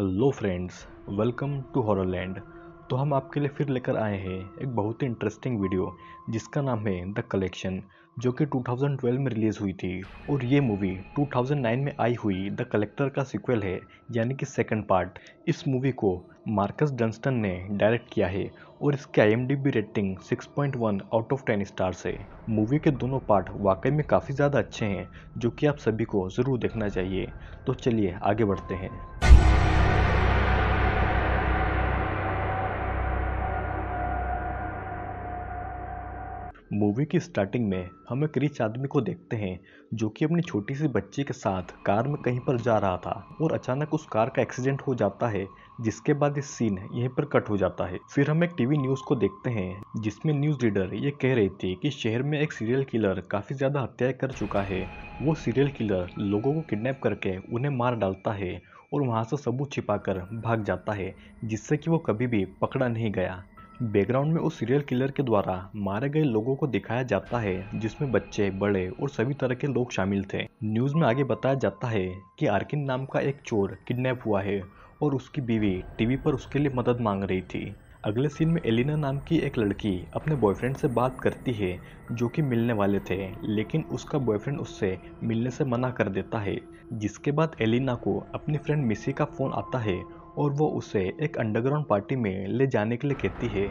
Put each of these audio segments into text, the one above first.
hello friends welcome to Horrorland तो हम आपके लिए फिर लेकर आए हैं एक बहुत ही इंटरेस्टिंग वीडियो जिसका नाम है द कलेक्शन जो कि 2012 में रिलीज़ हुई थी और ये मूवी 2009 में आई हुई द कलेक्टर का सिक्वल है यानी कि सेकंड पार्ट इस मूवी को मार्कस डंस्टन ने डायरेक्ट किया है और इसकी I rating 6.1 out of 10 stars है मूवी के दोनों पार्ट वाकई में काफ़ी ज़्यादा अच्छे हैं जो कि आप सभी को ज़रूर देखना चाहिए तो चलिए आगे बढ़ते हैं मूवी की स्टार्टिंग में हम एक रिच आदमी को देखते हैं जो कि अपनी छोटी सी बच्ची के साथ कार में कहीं पर जा रहा था और अचानक उस कार का एक्सीडेंट हो जाता है जिसके बाद इस सीन यहीं पर कट हो जाता है फिर हम एक टीवी न्यूज़ को देखते हैं जिसमें न्यूज़ रीडर ये कह रही थी कि शहर में एक सीरियल किलर काफ़ी ज़्यादा हत्याएं कर चुका है वो सीरियल किलर लोगों को किडनेप करके उन्हें मार डालता है और वहाँ से सबूत छिपाकर भाग जाता है जिससे कि वो कभी भी पकड़ा नहीं गया बैकग्राउंड में उस सीरियल किलर के द्वारा मारे गए लोगों को दिखाया जाता है जिसमें बच्चे बड़े और सभी तरह के लोग शामिल थे न्यूज में आगे बताया जाता है कि आर्किन नाम का एक चोर किडनैप हुआ है और उसकी बीवी टीवी पर उसके लिए मदद मांग रही थी अगले सीन में एलिना नाम की एक लड़की अपने बॉयफ्रेंड से बात करती है जो कि मिलने वाले थे लेकिन उसका बॉयफ्रेंड उससे मिलने से मना कर देता है जिसके बाद एलिना को अपनी फ्रेंड मिसी का फ़ोन आता है और वो उसे एक अंडरग्राउंड पार्टी में ले जाने के लिए कहती है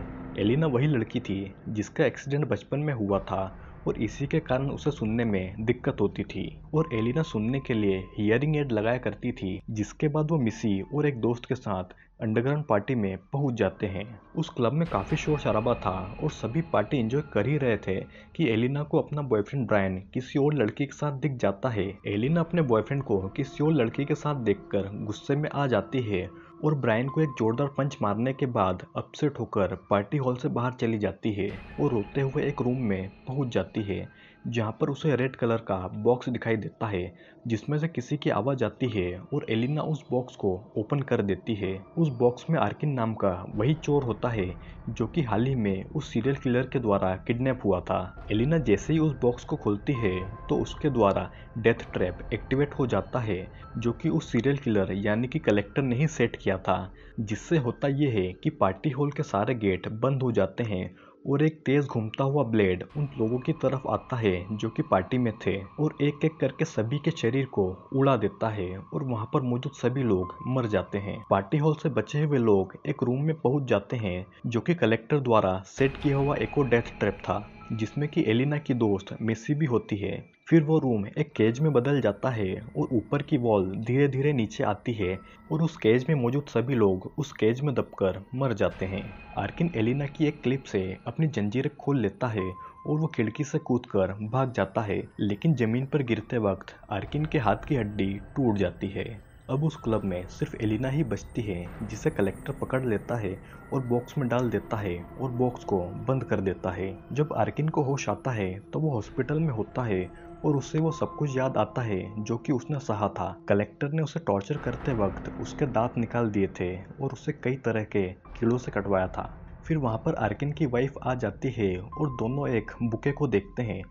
एलिना वही लड़की थी जिसका एक्सीडेंट बचपन में हुआ था और इसी के कारण उसे सुनने में दिक्कत होती थी और एलिना सुनने के लिए हियरिंग एड लगाया करती थी जिसके बाद वो मिसी और एक दोस्त के साथ अंडरग्राउंड पार्टी में पहुंच जाते हैं उस क्लब में काफ़ी शोर शराबा था और सभी पार्टी एंजॉय कर ही रहे थे कि एलिना को अपना बॉयफ्रेंड ब्रायन किसी और लड़की के साथ दिख जाता है एलिना अपने बॉयफ्रेंड को किसी और लड़की के साथ देखकर गुस्से में आ जाती है और ब्रायन को एक जोरदार पंच मारने के बाद अपसेट होकर पार्टी हॉल से बाहर चली जाती है और रोते हुए एक रूम में पहुंच जाती है जहाँ पर उसे रेड कलर का बॉक्स दिखाई देता है जिसमें से किसी की आवाज आती है और एलिना उस बॉक्स को ओपन कर देती है उस बॉक्स में आर्किन नाम का वही चोर होता है जो कि हाल ही में उस सीरियल किलर के द्वारा किडनैप हुआ था एलिना जैसे ही उस बॉक्स को खोलती है तो उसके द्वारा डेथ ट्रैप एक्टिवेट हो जाता है जो कि उस सीरियल किलर यानी कि कलेक्टर ने ही सेट किया था जिससे होता यह है कि पार्टी हॉल के सारे गेट बंद हो जाते हैं और एक तेज घूमता हुआ ब्लेड उन लोगों की तरफ आता है जो कि पार्टी में थे और एक एक करके सभी के शरीर को उड़ा देता है और वहां पर मौजूद सभी लोग मर जाते हैं पार्टी हॉल से बचे हुए लोग एक रूम में पहुंच जाते हैं जो कि कलेक्टर द्वारा सेट किया हुआ और डेथ ट्रैप था जिसमें कि एलिना की दोस्त मेसी भी होती है फिर वो रूम एक केज में बदल जाता है और ऊपर की वॉल धीरे धीरे नीचे आती है और उस केज में मौजूद सभी लोग उस केज में दबकर मर जाते हैं आर्किन एलिना की एक क्लिप से अपनी जंजीरें खोल लेता है और वो खिड़की से कूदकर भाग जाता है लेकिन जमीन पर गिरते वक्त आर्किन के हाथ की हड्डी टूट जाती है अब उस क्लब में सिर्फ एलिना ही बचती है जिसे कलेक्टर पकड़ लेता है और बॉक्स में डाल देता है और बॉक्स को बंद कर देता है जब आर्किन को होश आता है तो वो हॉस्पिटल में होता है और उसे वो सब कुछ याद आता है जो कि उसने सहा था कलेक्टर ने उसे टॉर्चर करते वक्त उसके दांत निकाल दिए थे और उसे कई तरह के कीड़ों से कटवाया था फिर वहाँ पर आर्किन की वाइफ आ जाती है और दोनों एक बुके को देखते हैं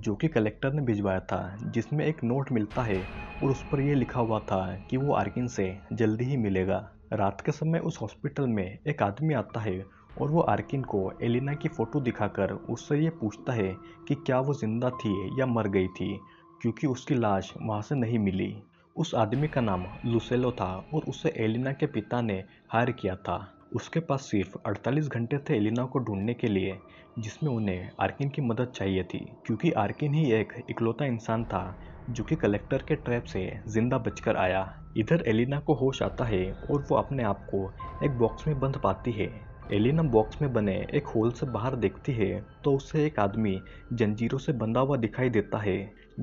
जो कि कलेक्टर ने भिजवाया था जिसमें एक नोट मिलता है और उस पर यह लिखा हुआ था कि वो आर्किन से जल्दी ही मिलेगा रात के समय उस हॉस्पिटल में एक आदमी आता है और वो आर्किन को एलिना की फ़ोटो दिखाकर उससे ये पूछता है कि क्या वो ज़िंदा थी या मर गई थी क्योंकि उसकी लाश वहाँ से नहीं मिली उस आदमी का नाम लुसेलो था और उसे एलिना के पिता ने हायर किया था उसके पास सिर्फ 48 घंटे थे एलिना को ढूंढने के लिए जिसमें उन्हें आर्किन की मदद चाहिए थी क्योंकि आर्किन ही एक इकलौता इंसान था जो कि कलेक्टर के ट्रैप से जिंदा बचकर आया इधर एलिना को होश आता है और वो अपने आप को एक बॉक्स में बंद पाती है एलिनम बॉक्स में बने एक होल से बाहर देखती है तो उसे एक आदमी जंजीरों से बंधा हुआ दिखाई देता है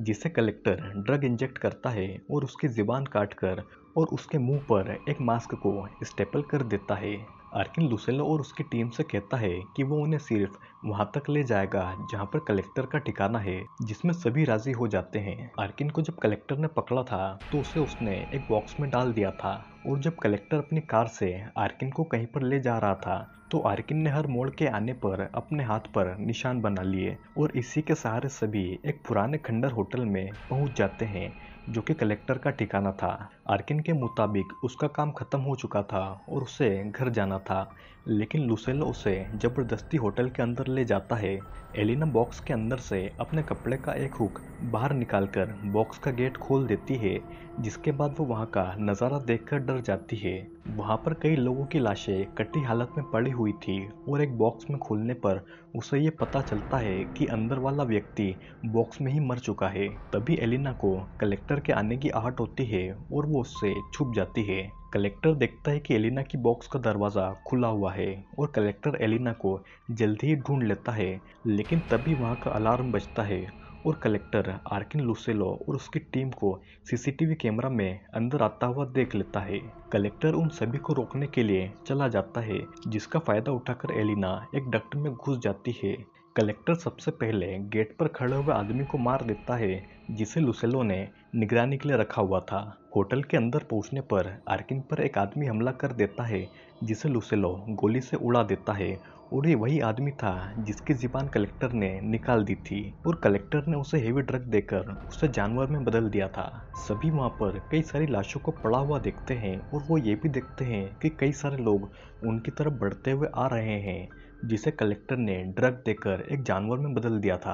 जिसे कलेक्टर ड्रग इंजेक्ट करता है और उसकी जीबान काट कर और उसके मुंह पर एक मास्क को स्टेपल कर देता है आर्किन लुसेलो और उसकी टीम से कहता है कि वो उन्हें सिर्फ वहां तक ले जाएगा जहां पर कलेक्टर का ठिकाना है जिसमें सभी राजी हो जाते हैं आर्किन को जब कलेक्टर ने पकड़ा था तो उसे उसने एक बॉक्स में डाल दिया था और जब कलेक्टर अपनी कार से आर्किन को कहीं पर ले जा रहा था तो आर्किन ने हर मोड़ के आने पर अपने हाथ पर निशान बना लिए और इसी के सहारे सभी एक पुराने खंडर होटल में पहुंच जाते हैं जो कि कलेक्टर का ठिकाना था आर्किन के मुताबिक उसका काम खत्म हो चुका था और उसे घर जाना था लेकिन लुसेलो उसे जबरदस्ती होटल के अंदर ले जाता है एलिना बॉक्स के अंदर से अपने कपड़े का एक हुक बाहर निकालकर बॉक्स का गेट खोल देती है जिसके बाद वो वहाँ का नज़ारा देखकर डर जाती है वहाँ पर कई लोगों की लाशें कटी हालत में पड़ी हुई थी और एक बॉक्स में खोलने पर उसे ये पता चलता है कि अंदर वाला व्यक्ति बॉक्स में ही मर चुका है तभी एलिना को कलेक्टर के आने की आहट होती है और वो उससे छुप जाती है कलेक्टर देखता है कि एलिना की बॉक्स का दरवाज़ा खुला हुआ है और कलेक्टर एलिना को जल्दी ही ढूंढ लेता है लेकिन तभी वहाँ का अलार्म बजता है और कलेक्टर आर्किन लुसेलो और उसकी टीम को सीसीटीवी कैमरा में अंदर आता हुआ देख लेता है कलेक्टर उन सभी को रोकने के लिए चला जाता है जिसका फायदा उठाकर एलिना एक डक्ट में घुस जाती है कलेक्टर सबसे पहले गेट पर खड़े हुए आदमी को मार देता है जिसे लुसेलो ने निगरानी के लिए रखा हुआ था होटल के अंदर पहुंचने पर आर्किन पर एक आदमी हमला कर देता है जिसे लुसेलो गोली से उड़ा देता है और ये वही आदमी था जिसकी जीपान कलेक्टर ने निकाल दी थी और कलेक्टर ने उसे हेवी ड्रग देकर उसे जानवर में बदल दिया था सभी वहाँ पर कई सारी लाशों को पड़ा हुआ देखते हैं और वो ये भी देखते हैं कि कई सारे लोग उनकी तरफ बढ़ते हुए आ रहे हैं जिसे कलेक्टर ने ड्रग देकर एक जानवर में बदल दिया था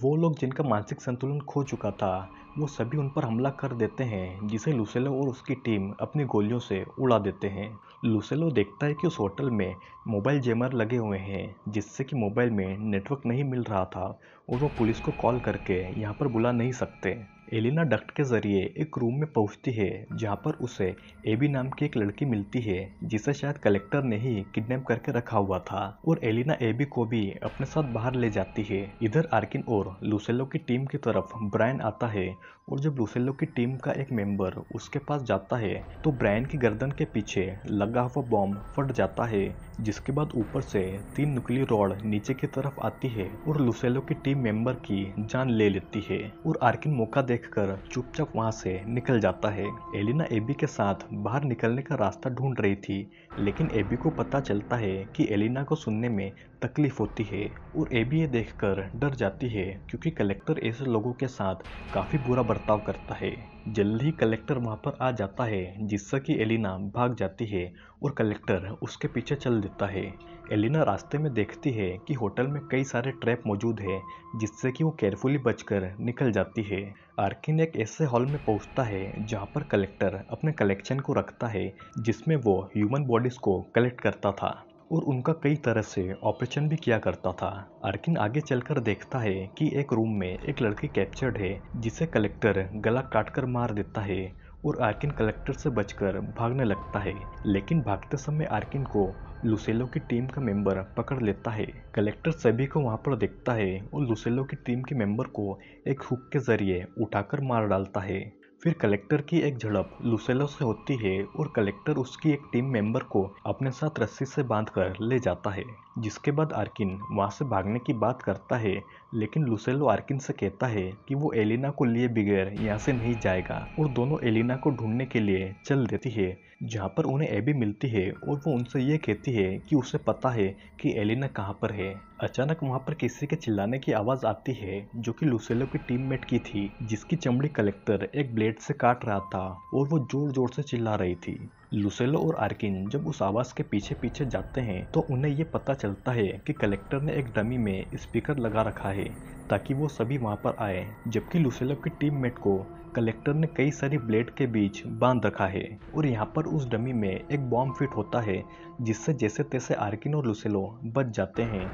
वो लोग जिनका मानसिक संतुलन खो चुका था वो सभी उन पर हमला कर देते हैं जिसे लुसेलो और उसकी टीम अपनी गोलियों से उड़ा देते हैं लुसेलो देखता है कि उस होटल में मोबाइल जेमर लगे हुए हैं जिससे कि मोबाइल में नेटवर्क नहीं मिल रहा था और वो पुलिस को कॉल करके यहाँ पर बुला नहीं सकते एलिना डक्ट के जरिए एक रूम में पहुंचती है जहां पर उसे एबी नाम की एक लड़की मिलती है जिसे शायद कलेक्टर ने ही किडनैप करके रखा हुआ था और एलिना एबी को भी अपने साथ बाहर ले जाती है इधर आर्किन और लुसेलो की टीम की तरफ ब्रायन आता है और जब लुसेलो की टीम का एक मेंबर उसके पास जाता है तो ब्रायन की गर्दन के पीछे लगा हुआ बॉम्ब फट जाता है जिसके बाद ऊपर से तीन नुकली रॉड नीचे की तरफ आती है और लुसेलो की टीम मेंबर की जान ले लेती है और आर्किन मौका देखकर चुपचाप वहां से निकल जाता है एलिना एबी के साथ बाहर निकलने का रास्ता ढूंढ रही थी लेकिन एबी को पता चलता है कि एलिना को सुनने में तकलीफ होती है और एबी ये देखकर डर जाती है क्योंकि कलेक्टर ऐसे लोगों के साथ काफ़ी बुरा बर्ताव करता है जल्द ही कलेक्टर वहाँ पर आ जाता है जिससे कि एलिना भाग जाती है और कलेक्टर उसके पीछे चल देता है एलिना रास्ते में देखती है कि होटल में कई सारे ट्रैप मौजूद है जिससे कि वो केयरफुली बचकर निकल जाती है आर्किन एक ऐसे हॉल में पहुंचता है जहां पर कलेक्टर अपने कलेक्शन को रखता है जिसमें वो ह्यूमन बॉडीज़ को कलेक्ट करता था और उनका कई तरह से ऑपरेशन भी किया करता था अर्किन आगे चलकर देखता है कि एक रूम में एक लड़की कैप्चर्ड है जिसे कलेक्टर गला काटकर मार देता है और आर्किन कलेक्टर से बचकर भागने लगता है लेकिन भागते समय आर्किन को लुसेलो की टीम का मेंबर पकड़ लेता है कलेक्टर सभी को वहां पर देखता है और लुसेलो की टीम के मेंबर को एक हुक के जरिए उठाकर मार डालता है फिर कलेक्टर की एक झड़प लुसेलो से होती है और कलेक्टर उसकी एक टीम मेंबर को अपने साथ रस्सी से बांधकर ले जाता है जिसके बाद आर्किन वहाँ से भागने की बात करता है लेकिन लुसेलो आर्किन से कहता है कि वो एलिना को लिए बगैर यहाँ से नहीं जाएगा और दोनों एलिना को ढूंढने के लिए चल देती है जहाँ पर उन्हें एबी मिलती है और वो उनसे ये कहती है कि उसे पता है कि एलिना कहाँ पर है अचानक वहाँ पर किसी के चिल्लाने की आवाज़ आती है जो कि लुसेलो की टीममेट की थी जिसकी चमड़ी कलेक्टर एक ब्लेड से काट रहा था और वो जोर जोर से चिल्ला रही थी लुसेलो और आर्किन जब उस आवाज़ के पीछे पीछे जाते हैं तो उन्हें ये पता चलता है कि कलेक्टर ने एक डमी में स्पीकर लगा रखा है ताकि वो सभी वहाँ पर आए जबकि लुसेलो की टीममेट को कलेक्टर ने कई सारी ब्लेड के बीच बांध रखा है और यहाँ पर उस डमी में एक बॉम्ब फिट होता है जिससे जैसे तैसे आर्किन और लुसेलो बच जाते हैं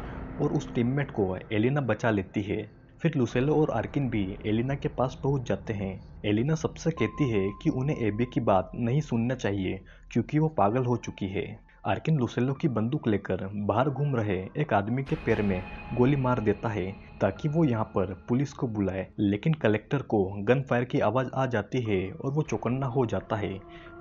और उस टीममेट को एलिना बचा लेती है फिर लुसेलो और आर्किन भी एलिना के पास पहुंच जाते हैं एलिना सबसे कहती है कि उन्हें एबी की बात नहीं सुनना चाहिए क्योंकि वो पागल हो चुकी है आर्किन लुसेलो की बंदूक लेकर बाहर घूम रहे एक आदमी के पैर में गोली मार देता है ताकि वो यहाँ पर पुलिस को बुलाए लेकिन कलेक्टर को गन फायर की आवाज़ आ जाती है और वो चौकन्ना हो जाता है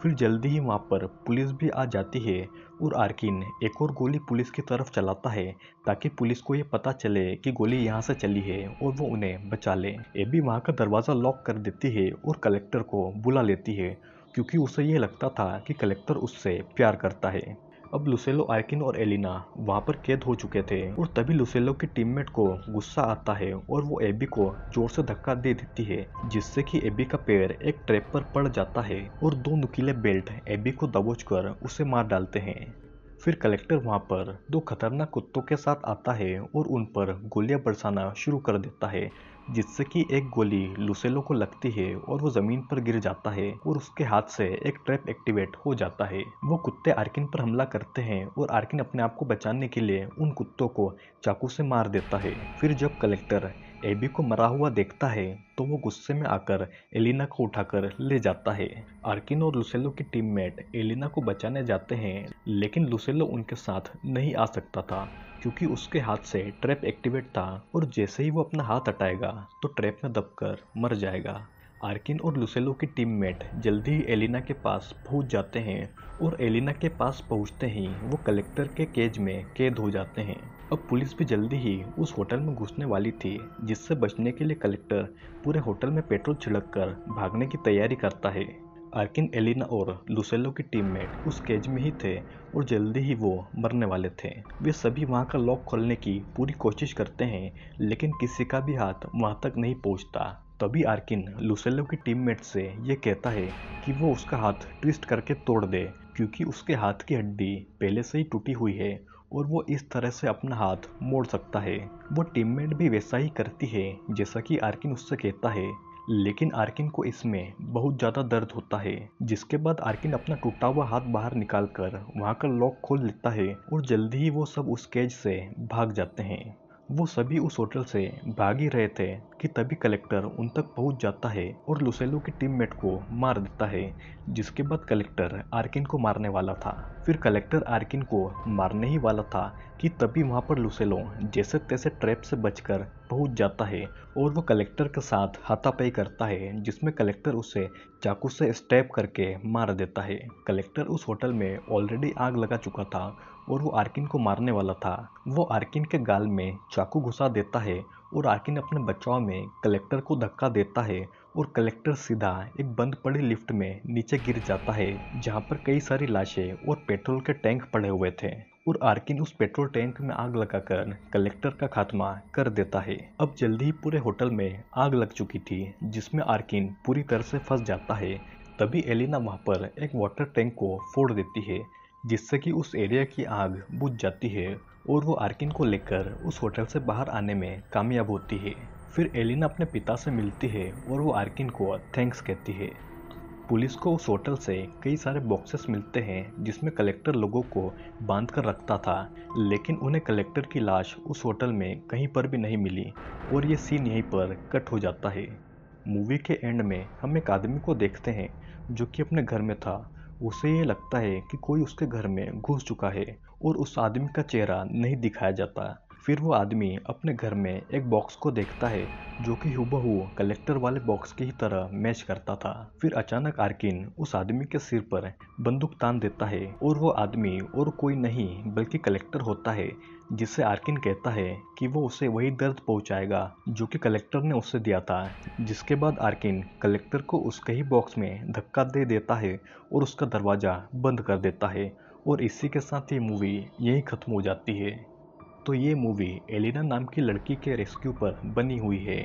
फिर जल्दी ही वहाँ पर पुलिस भी आ जाती है और आर्किन एक और गोली पुलिस की तरफ चलाता है ताकि पुलिस को ये पता चले कि गोली यहाँ से चली है और वो उन्हें बचा ले एबी वहाँ का दरवाज़ा लॉक कर देती है और कलेक्टर को बुला लेती है क्योंकि उसे यह लगता था कि कलेक्टर उससे प्यार करता है अब लुसेलो आयकिन और एलिना वहां पर कैद हो चुके थे और तभी लुसेलो के टीममेट को गुस्सा आता है और वो एबी को जोर से धक्का दे देती है जिससे कि एबी का पैर एक ट्रैप पर पड़ जाता है और दो नुकीले बेल्ट एबी को दबोच कर उसे मार डालते हैं फिर कलेक्टर वहाँ पर दो खतरनाक कुत्तों के साथ आता है और उन पर गोलियां बरसाना शुरू कर देता है जिससे कि एक गोली लुसेलो को लगती है और वो जमीन पर गिर जाता है और उसके हाथ से एक ट्रैप एक्टिवेट हो जाता है वो कुत्ते आर्किन पर हमला करते हैं और आर्किन अपने आप को बचाने के लिए उन कुत्तों को चाकू से मार देता है फिर जब कलेक्टर एबी को मरा हुआ देखता है तो वो गुस्से में आकर एलिना को उठाकर ले जाता है आर्किन और लुसेलो की टीममेट एलिना को बचाने जाते हैं लेकिन लुसेलो उनके साथ नहीं आ सकता था क्योंकि उसके हाथ से ट्रैप एक्टिवेट था और जैसे ही वो अपना हाथ हटाएगा तो ट्रैप में दबकर मर जाएगा आर्किन और लुसेलो की टीममेट जल्दी ही एलिना के पास पहुंच जाते हैं और एलिना के पास पहुंचते ही वो कलेक्टर के केज में कैद हो जाते हैं अब पुलिस भी जल्दी ही उस होटल में घुसने वाली थी जिससे बचने के लिए कलेक्टर पूरे होटल में पेट्रोल छिड़क कर भागने की तैयारी करता है आर्किन एलिना और लुसेलो की टीममेट उस केज में ही थे और जल्दी ही वो मरने वाले थे वे सभी वहाँ का लॉक खोलने की पूरी कोशिश करते हैं लेकिन किसी का भी हाथ वहाँ तक नहीं पहुँचता तभी आर्किन लुसेलो की टीममेट से ये कहता है कि वो उसका हाथ ट्विस्ट करके तोड़ दे क्योंकि उसके हाथ की हड्डी पहले से ही टूटी हुई है और वो इस तरह से अपना हाथ मोड़ सकता है वो टीममेट भी वैसा ही करती है जैसा कि आर्किन उससे कहता है लेकिन आर्किन को इसमें बहुत ज़्यादा दर्द होता है जिसके बाद आर्किन अपना टूटा हुआ हाथ बाहर निकाल कर वहाँ का लॉक खोल लेता है और जल्दी ही वो सब उस कैज से भाग जाते हैं वो सभी उस होटल से भाग ही रहे थे कि तभी कलेक्टर उन तक पहुंच जाता है और लुसेलो के टीममेट को मार देता है जिसके बाद कलेक्टर आर्किन को मारने वाला था फिर कलेक्टर आर्किन को मारने ही वाला था कि तभी वहाँ पर लुसेलो जैसे तैसे ट्रैप से बचकर पहुँच जाता है और वो कलेक्टर के साथ हाथापाई करता है जिसमें कलेक्टर उसे चाकू से स्टैप करके मार देता है कलेक्टर उस होटल में ऑलरेडी आग लगा चुका था और वो आर्किन को मारने वाला था वो आर्किन के गाल में चाकू घुसा देता है और आर्किन अपने बचाव में कलेक्टर को धक्का देता है और कलेक्टर सीधा एक बंद पड़ी लिफ्ट में नीचे गिर जाता है जहाँ पर कई सारी लाशें और पेट्रोल के टैंक पड़े हुए थे और आर्किन उस पेट्रोल टैंक में आग लगाकर कलेक्टर का खात्मा कर देता है अब जल्दी ही पूरे होटल में आग लग चुकी थी जिसमें आर्किन पूरी तरह से फंस जाता है तभी एलिना वहाँ पर एक वाटर टैंक को फोड़ देती है जिससे कि उस एरिया की आग बुझ जाती है और वो आर्किन को लेकर उस होटल से बाहर आने में कामयाब होती है फिर एलिना अपने पिता से मिलती है और वो आर्किन को थैंक्स कहती है पुलिस को उस होटल से कई सारे बॉक्सेस मिलते हैं जिसमें कलेक्टर लोगों को बांध कर रखता था लेकिन उन्हें कलेक्टर की लाश उस होटल में कहीं पर भी नहीं मिली और ये सीन यहीं पर कट हो जाता है मूवी के एंड में हम एक आदमी को देखते हैं जो कि अपने घर में था उसे ये लगता है कि कोई उसके घर में घुस चुका है और उस आदमी का चेहरा नहीं दिखाया जाता फिर वो आदमी अपने घर में एक बॉक्स को देखता है जो कि हुबहू कलेक्टर वाले बॉक्स की ही तरह मैच करता था फिर अचानक आर्किन उस आदमी के सिर पर बंदूक तान देता है और वो आदमी और कोई नहीं बल्कि कलेक्टर होता है जिससे आर्किन कहता है कि वो उसे वही दर्द पहुंचाएगा जो कि कलेक्टर ने उसे दिया था जिसके बाद आर्किन कलेक्टर को उसके ही बॉक्स में धक्का दे देता है और उसका दरवाज़ा बंद कर देता है और इसी के साथ ये मूवी यहीं ख़त्म हो जाती है तो ये मूवी एलिना नाम की लड़की के रेस्क्यू पर बनी हुई है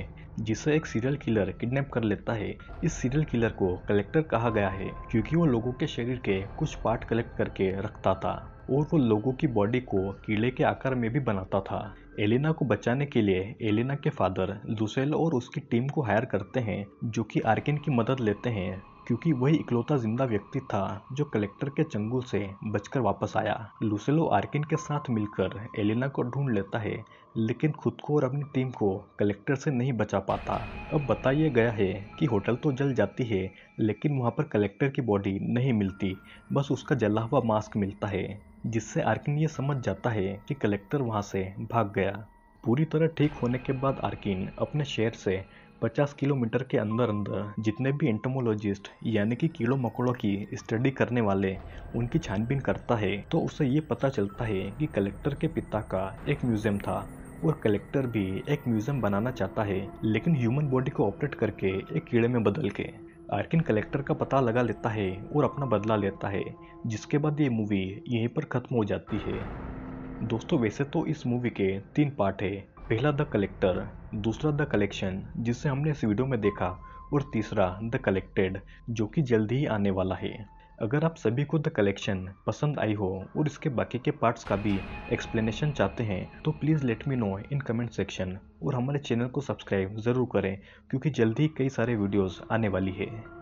जिसे एक सीरियल किलर किडनैप कर लेता है इस सीरियल किलर को कलेक्टर कहा गया है क्योंकि वो लोगों के शरीर के कुछ पार्ट कलेक्ट करके रखता था और वो लोगों की बॉडी को कीड़े के आकार में भी बनाता था एलिना को बचाने के लिए एलिना के फादर लुसेल और उसकी टीम को हायर करते हैं जो कि आर्किन की मदद लेते हैं क्योंकि वही इकलौता जिंदा व्यक्ति था जो कलेक्टर के चंगुल से बचकर वापस आया लुसेलो आर्किन के साथ मिलकर एलिना को ढूंढ लेता है लेकिन खुद को और अपनी टीम को कलेक्टर से नहीं बचा पाता अब बताया गया है कि होटल तो जल जाती है लेकिन वहाँ पर कलेक्टर की बॉडी नहीं मिलती बस उसका जला हुआ मास्क मिलता है जिससे आर्किन ये समझ जाता है कि कलेक्टर वहाँ से भाग गया पूरी तरह ठीक होने के बाद आर्किन अपने शहर से 50 किलोमीटर के अंदर अंदर जितने भी एंटोमोलॉजिस्ट यानी कि कीड़ों मकोड़ों की स्टडी करने वाले उनकी छानबीन करता है तो उसे ये पता चलता है कि कलेक्टर के पिता का एक म्यूज़ियम था और कलेक्टर भी एक म्यूज़ियम बनाना चाहता है लेकिन ह्यूमन बॉडी को ऑपरेट करके एक कीड़े में बदल के आर्किन कलेक्टर का पता लगा लेता है और अपना बदला लेता है जिसके बाद ये मूवी यहीं पर ख़त्म हो जाती है दोस्तों वैसे तो इस मूवी के तीन पार्ट है पहला द कलेक्टर दूसरा द कलेक्शन जिसे हमने इस वीडियो में देखा और तीसरा द कलेक्टेड जो कि जल्दी ही आने वाला है अगर आप सभी को द कलेक्शन पसंद आई हो और इसके बाकी के पार्ट्स का भी एक्सप्लेनेशन चाहते हैं तो please let me know in comment section और हमारे चैनल को सब्सक्राइब ज़रूर करें क्योंकि जल्दी ही कई सारे वीडियोस आने वाली है